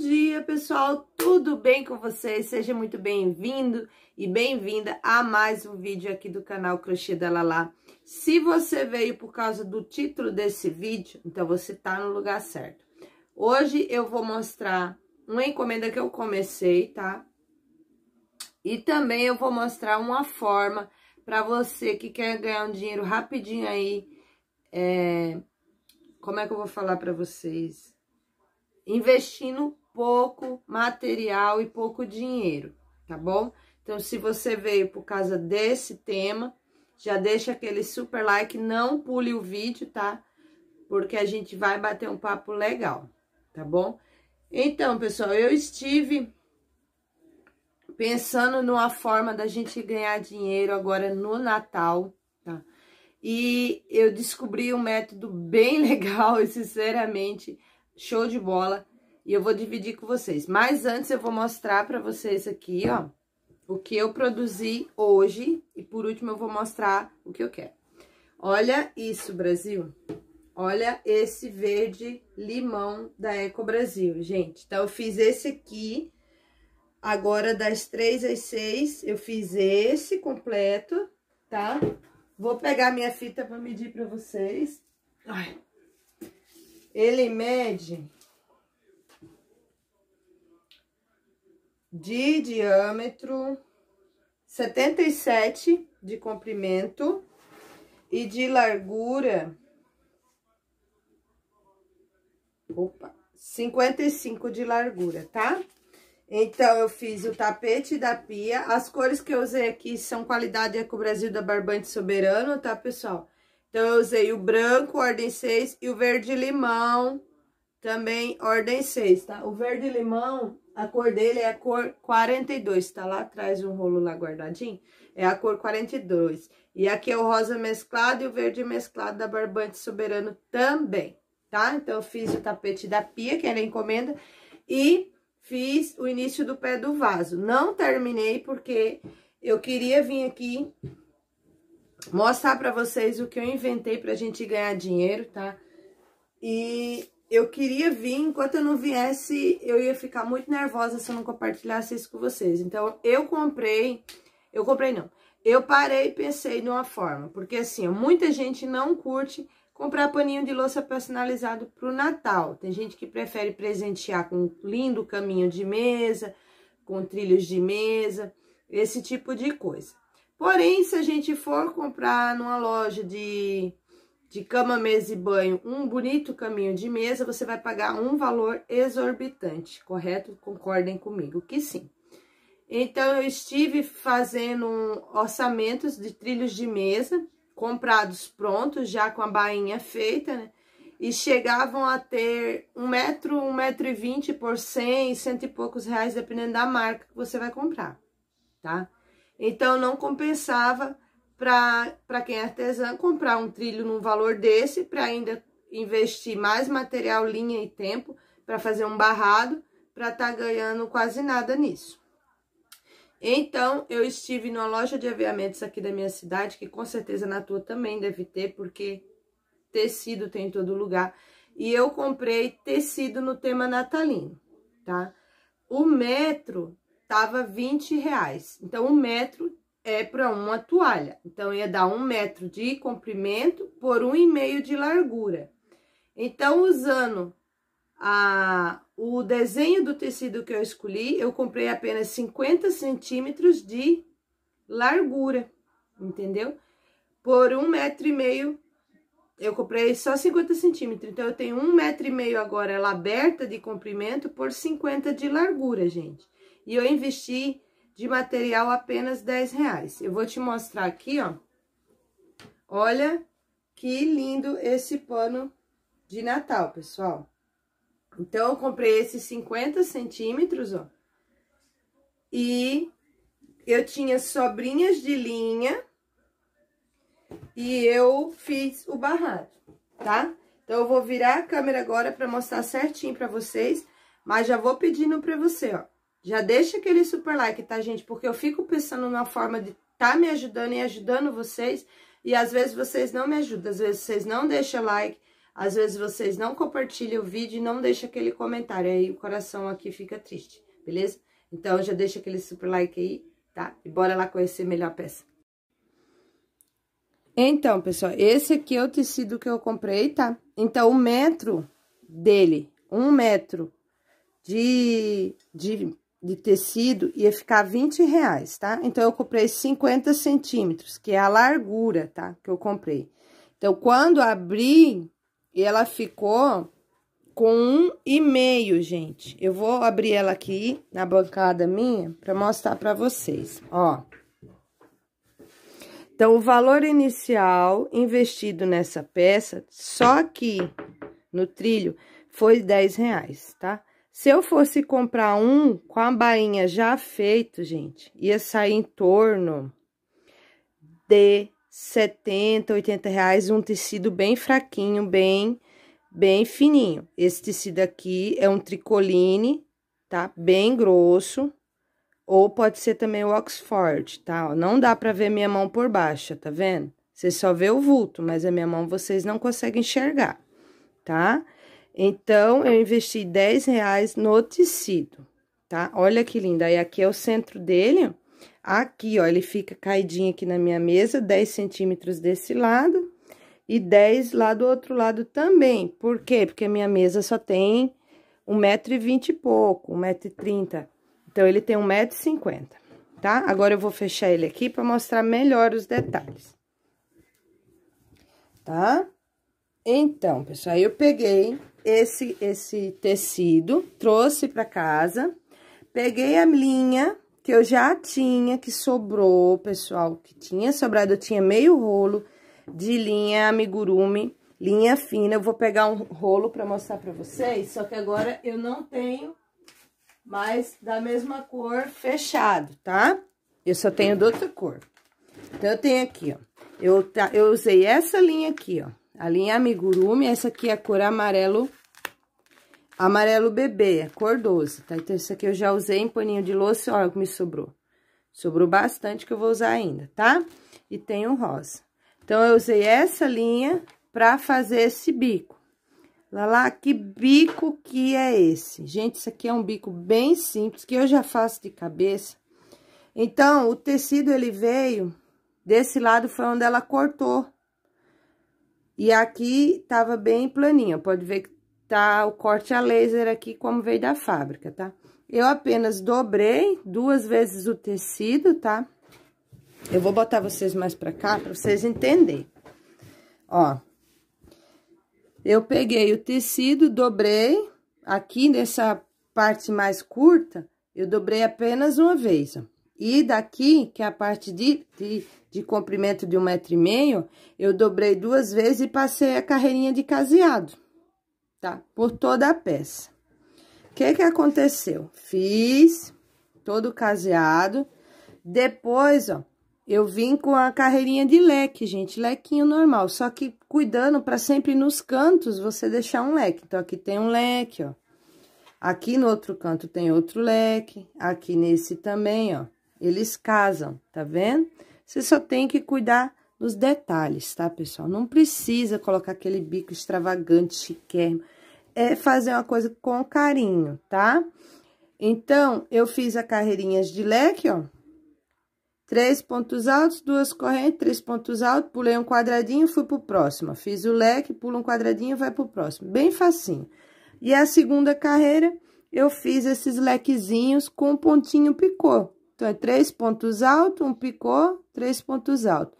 dia, pessoal! Tudo bem com vocês? Seja muito bem-vindo e bem-vinda a mais um vídeo aqui do canal Crochê da Lala. Se você veio por causa do título desse vídeo, então você tá no lugar certo. Hoje eu vou mostrar uma encomenda que eu comecei, tá? E também eu vou mostrar uma forma para você que quer ganhar um dinheiro rapidinho aí, é... como é que eu vou falar para vocês? investindo pouco material e pouco dinheiro, tá bom? Então, se você veio por causa desse tema, já deixa aquele super like, não pule o vídeo, tá? Porque a gente vai bater um papo legal, tá bom? Então, pessoal, eu estive pensando numa forma da gente ganhar dinheiro agora no Natal, tá? E eu descobri um método bem legal e, sinceramente, show de bola, e eu vou dividir com vocês. Mas antes eu vou mostrar pra vocês aqui, ó, o que eu produzi hoje. E por último eu vou mostrar o que eu quero. Olha isso, Brasil. Olha esse verde limão da Eco Brasil, gente. Então, eu fiz esse aqui, agora das três às seis, eu fiz esse completo, tá? Vou pegar minha fita para medir para vocês. Ele mede de diâmetro, 77 de comprimento e de largura, opa, 55 de largura, tá? Então, eu fiz o tapete da pia. As cores que eu usei aqui são qualidade Eco é Brasil da Barbante Soberano, tá, pessoal? Então, eu usei o branco, ordem 6, e o verde limão, também ordem 6, tá? O verde limão, a cor dele é a cor 42, tá lá atrás um rolo lá guardadinho, é a cor 42. E aqui é o rosa mesclado e o verde mesclado da Barbante Soberano também, tá? Então, eu fiz o tapete da pia, que era encomenda, e fiz o início do pé do vaso. Não terminei porque eu queria vir aqui mostrar pra vocês o que eu inventei pra gente ganhar dinheiro, tá? E eu queria vir, enquanto eu não viesse, eu ia ficar muito nervosa se eu não compartilhasse isso com vocês. Então, eu comprei, eu comprei não, eu parei e pensei numa forma, porque assim, muita gente não curte comprar paninho de louça personalizado para o Natal. Tem gente que prefere presentear com lindo caminho de mesa, com trilhos de mesa, esse tipo de coisa. Porém, se a gente for comprar numa loja de de cama, mesa e banho, um bonito caminho de mesa, você vai pagar um valor exorbitante, correto? Concordem comigo que sim. Então, eu estive fazendo orçamentos de trilhos de mesa, comprados prontos, já com a bainha feita, né? E chegavam a ter um metro, um metro e vinte por cem, cento e poucos reais, dependendo da marca que você vai comprar, tá? Então, não compensava para quem é artesã comprar um trilho num valor desse, para ainda investir mais material, linha e tempo para fazer um barrado, para estar tá ganhando quase nada nisso. Então, eu estive numa loja de aviamentos aqui da minha cidade, que com certeza na tua também deve ter, porque tecido tem em todo lugar. E eu comprei tecido no tema natalino, tá? O metro tava 20 reais. Então, o metro é para uma toalha. Então, ia dar um metro de comprimento por um e meio de largura. Então, usando a, o desenho do tecido que eu escolhi, eu comprei apenas 50 centímetros de largura, entendeu? Por um metro e meio, eu comprei só 50 centímetros. Então, eu tenho um metro e meio agora ela aberta de comprimento por 50 de largura, gente. E eu investi de material apenas 10 reais. Eu vou te mostrar aqui, ó. Olha que lindo esse pano de Natal, pessoal. Então, eu comprei esses 50 centímetros, ó. E eu tinha sobrinhas de linha e eu fiz o barrado, tá? Então, eu vou virar a câmera agora para mostrar certinho para vocês, mas já vou pedindo para você, ó. Já deixa aquele super like, tá, gente? Porque eu fico pensando numa forma de tá me ajudando e ajudando vocês. E às vezes vocês não me ajudam, às vezes vocês não deixam like, às vezes vocês não compartilham o vídeo e não deixam aquele comentário. Aí o coração aqui fica triste, beleza? Então já deixa aquele super like aí, tá? E bora lá conhecer melhor a peça. Então, pessoal, esse aqui é o tecido que eu comprei, tá? Então, o metro dele, um metro de, de de tecido ia ficar 20 reais, tá? Então, eu comprei 50 centímetros, que é a largura, tá? Que eu comprei. Então, quando abri, ela ficou com um e meio, gente. Eu vou abrir ela aqui na bancada minha para mostrar para vocês, ó. Então, o valor inicial investido nessa peça, só aqui no trilho, foi 10 reais, tá? Se eu fosse comprar um com a bainha já feito, gente, ia sair em torno de 70, 80 reais um tecido bem fraquinho, bem, bem fininho. Esse tecido aqui é um tricoline, tá? Bem grosso, ou pode ser também o Oxford, tá? Não dá pra ver minha mão por baixo, tá vendo? Você só vê o vulto, mas a minha mão vocês não conseguem enxergar, tá? Tá? Então, eu investi 10 reais no tecido, tá? Olha que lindo. Aí, aqui é o centro dele. Aqui, ó, ele fica caidinho aqui na minha mesa, 10 centímetros desse lado e 10 lá do outro lado também. Por quê? Porque a minha mesa só tem 1,20m e pouco, 1,30m. Então, ele tem 1,50m, tá? Agora, eu vou fechar ele aqui para mostrar melhor os detalhes. Tá? Então, pessoal, eu peguei esse, esse tecido, trouxe pra casa, peguei a linha que eu já tinha, que sobrou, pessoal, que tinha sobrado, eu tinha meio rolo de linha amigurumi, linha fina. Eu vou pegar um rolo pra mostrar pra vocês, só que agora eu não tenho mais da mesma cor fechado, tá? Eu só tenho de outra cor. Então, eu tenho aqui, ó. Eu, tá, eu usei essa linha aqui, ó a linha amigurumi, essa aqui é a cor amarelo, amarelo bebê, é cor 12, tá? Então, essa aqui eu já usei em paninho de louça, olha o que me sobrou. Sobrou bastante que eu vou usar ainda, tá? E tem o rosa. Então, eu usei essa linha pra fazer esse bico. lá, que bico que é esse? Gente, isso aqui é um bico bem simples, que eu já faço de cabeça. Então, o tecido, ele veio... Desse lado foi onde ela cortou e aqui tava bem planinho, pode ver que tá o corte a laser aqui como veio da fábrica, tá? Eu apenas dobrei duas vezes o tecido, tá? Eu vou botar vocês mais pra cá pra vocês entenderem. Ó, eu peguei o tecido, dobrei, aqui nessa parte mais curta, eu dobrei apenas uma vez, ó. E daqui, que é a parte de, de, de comprimento de um metro e meio, eu dobrei duas vezes e passei a carreirinha de caseado, tá? Por toda a peça. O que que aconteceu? Fiz todo o caseado. Depois, ó, eu vim com a carreirinha de leque, gente, lequinho normal. Só que cuidando para sempre nos cantos você deixar um leque. Então, aqui tem um leque, ó. Aqui no outro canto tem outro leque. Aqui nesse também, ó eles casam, tá vendo? Você só tem que cuidar dos detalhes, tá, pessoal? Não precisa colocar aquele bico extravagante, chiquérrimo. É fazer uma coisa com carinho, tá? Então, eu fiz a carreirinha de leque, ó. Três pontos altos, duas correntes, três pontos altos, pulei um quadradinho, fui pro próximo. Fiz o leque, pulo um quadradinho, vai pro próximo. Bem facinho. E a segunda carreira, eu fiz esses lequezinhos com pontinho picô, então, é três pontos altos, um picô, três pontos altos.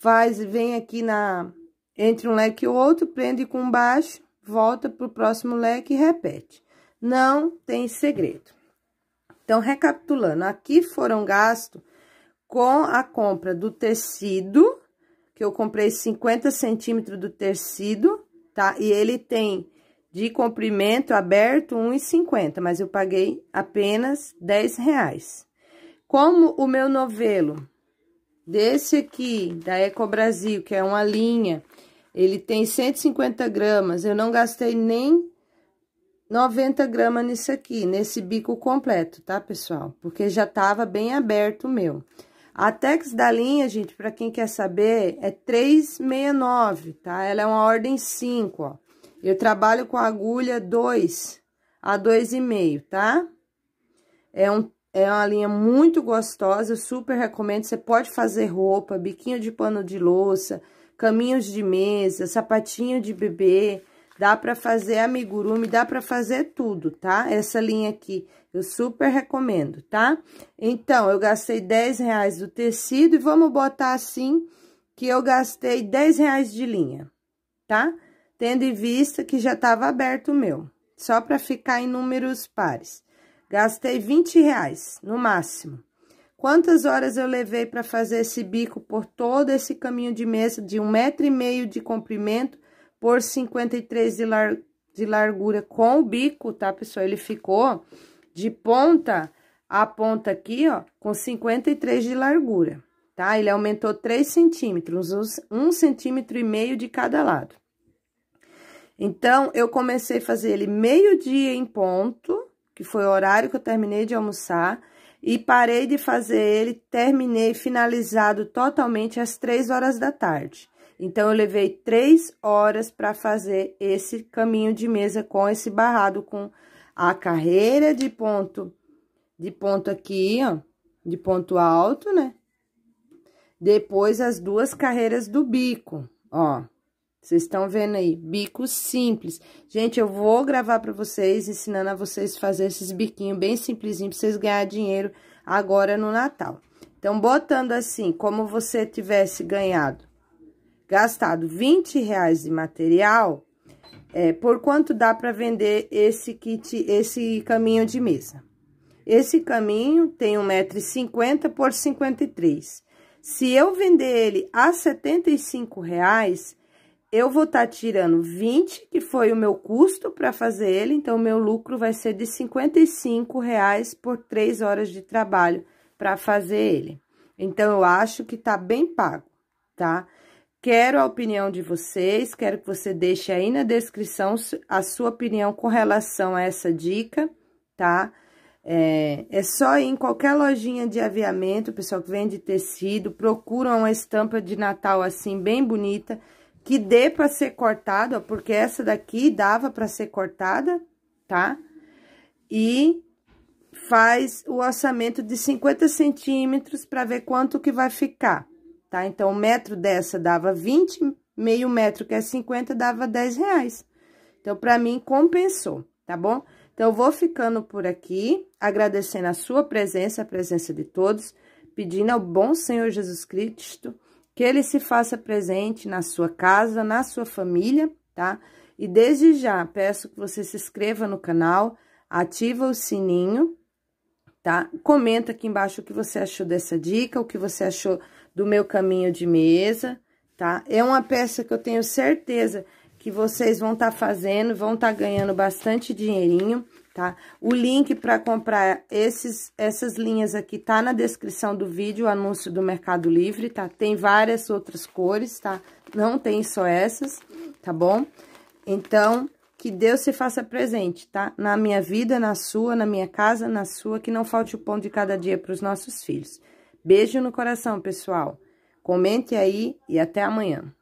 Faz, vem aqui na, entre um leque e o outro, prende com baixo, volta pro próximo leque e repete. Não tem segredo. Então, recapitulando, aqui foram gastos com a compra do tecido, que eu comprei 50 centímetros do tecido, tá? E ele tem de comprimento aberto 1,50, mas eu paguei apenas 10 reais. Como o meu novelo, desse aqui, da Eco Brasil, que é uma linha, ele tem 150 gramas, eu não gastei nem 90 gramas nisso aqui, nesse bico completo, tá, pessoal? Porque já tava bem aberto o meu. A Tex da linha, gente, para quem quer saber, é 369, tá? Ela é uma ordem 5, ó. Eu trabalho com agulha 2 a 2,5, tá? É um é uma linha muito gostosa, eu super recomendo. Você pode fazer roupa, biquinho de pano de louça, caminhos de mesa, sapatinho de bebê. Dá pra fazer amigurumi, dá pra fazer tudo, tá? Essa linha aqui eu super recomendo, tá? Então, eu gastei 10 reais do tecido e vamos botar assim que eu gastei 10 reais de linha, tá? Tendo em vista que já tava aberto o meu, só pra ficar em números pares. Gastei 20 reais, no máximo. Quantas horas eu levei para fazer esse bico por todo esse caminho de mesa de um metro e meio de comprimento por 53 de, lar de largura com o bico, tá, pessoal? Ele ficou de ponta a ponta aqui, ó, com 53 de largura, tá? Ele aumentou 3 centímetros, uns 1 centímetro e meio de cada lado. Então, eu comecei a fazer ele meio dia em ponto, que foi o horário que eu terminei de almoçar, e parei de fazer ele, terminei finalizado totalmente às três horas da tarde. Então, eu levei três horas para fazer esse caminho de mesa com esse barrado, com a carreira de ponto, de ponto aqui, ó, de ponto alto, né? Depois, as duas carreiras do bico, ó. Vocês estão vendo aí, bico simples. Gente, eu vou gravar para vocês, ensinando a vocês fazer esses biquinhos bem simplesinho para vocês ganhar dinheiro agora no Natal. Então, botando assim, como você tivesse ganhado, gastado 20 reais de material, é, por quanto dá para vender esse kit, esse caminho de mesa? Esse caminho tem 1,50m por 53 Se eu vender ele a R$ 75,00, eu vou estar tá tirando 20, que foi o meu custo para fazer ele, então, meu lucro vai ser de 55 reais por três horas de trabalho para fazer ele. Então, eu acho que tá bem pago, tá? Quero a opinião de vocês, quero que você deixe aí na descrição a sua opinião com relação a essa dica, tá? É, é só ir em qualquer lojinha de aviamento, pessoal que vende tecido, procura uma estampa de Natal assim, bem bonita, que dê para ser cortado, ó, porque essa daqui dava para ser cortada, tá? E faz o orçamento de 50 centímetros para ver quanto que vai ficar, tá? Então, o metro dessa dava 20, meio metro que é 50 dava 10 reais. Então, para mim, compensou, tá bom? Então, eu vou ficando por aqui, agradecendo a sua presença, a presença de todos, pedindo ao bom Senhor Jesus Cristo que ele se faça presente na sua casa, na sua família, tá? E desde já peço que você se inscreva no canal, ativa o sininho, tá? Comenta aqui embaixo o que você achou dessa dica, o que você achou do meu caminho de mesa, tá? É uma peça que eu tenho certeza que vocês vão estar tá fazendo, vão estar tá ganhando bastante dinheirinho, tá? O link para comprar esses, essas linhas aqui tá na descrição do vídeo, o anúncio do Mercado Livre, tá? Tem várias outras cores, tá? Não tem só essas, tá bom? Então, que Deus se faça presente, tá? Na minha vida, na sua, na minha casa, na sua, que não falte o pão de cada dia para os nossos filhos. Beijo no coração, pessoal. Comente aí e até amanhã.